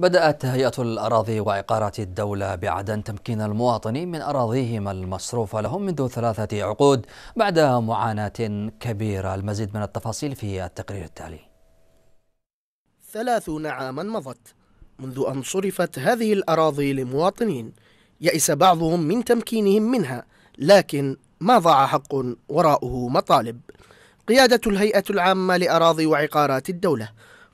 بدأت هيئة الأراضي وعقارة الدولة بعدن تمكين المواطنين من أراضيهم المصروفة لهم منذ ثلاثة عقود بعد معاناة كبيرة المزيد من التفاصيل في التقرير التالي ثلاثون عاما مضت منذ أن صرفت هذه الأراضي لمواطنين يئس بعضهم من تمكينهم منها لكن ما ضاع حق وراءه مطالب قيادة الهيئة العامة لأراضي وعقارات الدولة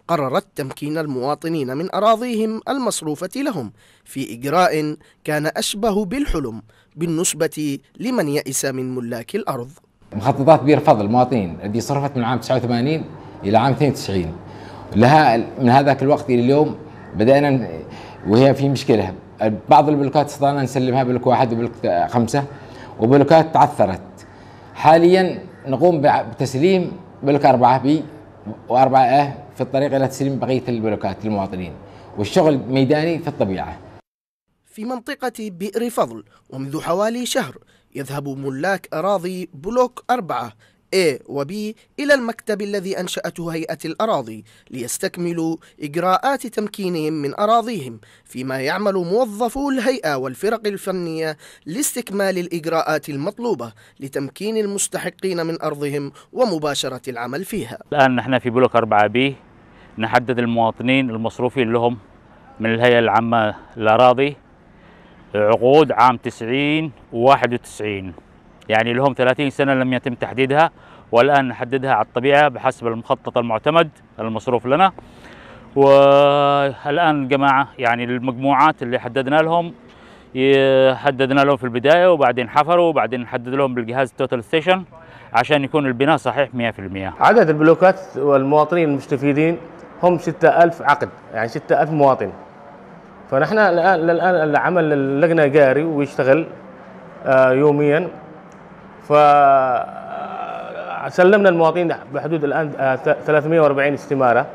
قررت تمكين المواطنين من أراضيهم المصروفة لهم في إجراء كان أشبه بالحلم بالنسبة لمن يئس من ملاك الأرض مخططات بير فضل المواطنين اللي صرفت من عام 89 إلى عام 92 لها من هذاك الوقت إلى اليوم بدأنا وهي في مشكلة بعض البلوكات استطعنا نسلمها بلوك واحد وبلوك خمسة وبلوكات تعثرت حاليا نقوم بتسليم بلوك أربعة بي وأربعة أه في الطريق الى تسليم بقيه البلوكات للمواطنين والشغل ميداني في الطبيعه. في منطقة بئر فضل ومنذ حوالي شهر يذهب ملاك أراضي بلوك أربعة A B إلى المكتب الذي أنشأته هيئة الأراضي ليستكملوا إجراءات تمكينهم من أراضيهم فيما يعمل موظفو الهيئة والفرق الفنية لاستكمال الإجراءات المطلوبة لتمكين المستحقين من أرضهم ومباشرة العمل فيها الآن نحن في بلوك 4B نحدد المواطنين المصروفين لهم من الهيئة العامة للأراضي عقود عام 90 و 91 يعني لهم 30 سنة لم يتم تحديدها والآن نحددها على الطبيعة بحسب المخطط المعتمد المصروف لنا والآن الجماعة يعني المجموعات اللي حددنا لهم حددنا لهم في البداية وبعدين حفروا وبعدين نحدد لهم بالجهاز التوتال ستيشن عشان يكون البناء صحيح 100% عدد البلوكات والمواطنين المستفيدين هم 6000 عقد يعني 6000 مواطن فنحن الآن العمل اللجنة جاري ويشتغل آه، يوميا فسلمنا المواطنين بحدود الآن 340 آه، استمارة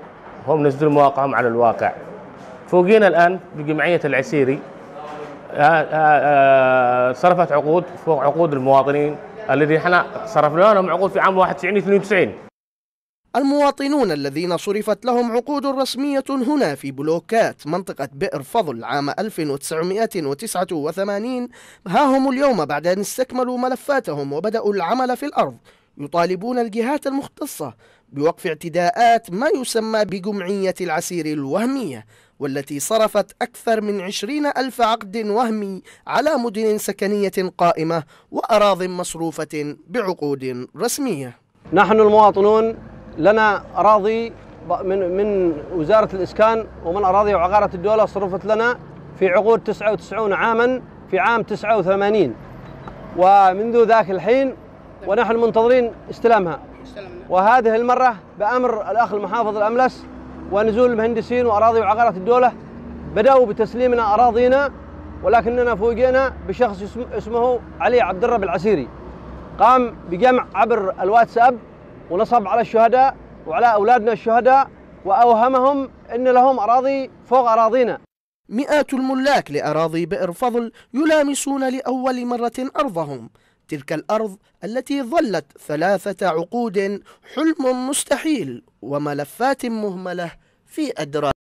هم نزلوا مواقعهم على الواقع فوقينا الآن بجمعية العسيري آه، آه، صرفت عقود فوق عقود المواطنين الذي احنا صرفنا لهم عقود في عام 91 92 المواطنون الذين صرفت لهم عقود رسمية هنا في بلوكات منطقة بئر فضل عام 1989 ها هم اليوم بعد أن استكملوا ملفاتهم وبدأوا العمل في الأرض يطالبون الجهات المختصة بوقف اعتداءات ما يسمى بجمعية العسير الوهمية والتي صرفت أكثر من عشرين ألف عقد وهمي على مدن سكنية قائمة وأراض مصروفة بعقود رسمية نحن المواطنون لنا أراضي من من وزارة الإسكان ومن أراضي وعقارة الدولة صرفت لنا في عقود 99 عاما في عام 89 ومنذ ذاك الحين ونحن منتظرين استلامها وهذه المرة بأمر الأخ المحافظ الأملس ونزول المهندسين وأراضي وعقارات الدولة بدأوا بتسليمنا أراضينا ولكننا فوجئنا بشخص اسمه علي عبد الرب العسيري قام بجمع عبر الواتساب ونصب على الشهداء وعلى أولادنا الشهداء وأوهمهم أن لهم أراضي فوق أراضينا مئات الملاك لأراضي بئر فضل يلامسون لأول مرة أرضهم تلك الأرض التي ظلت ثلاثة عقود حلم مستحيل وملفات مهملة في أدراك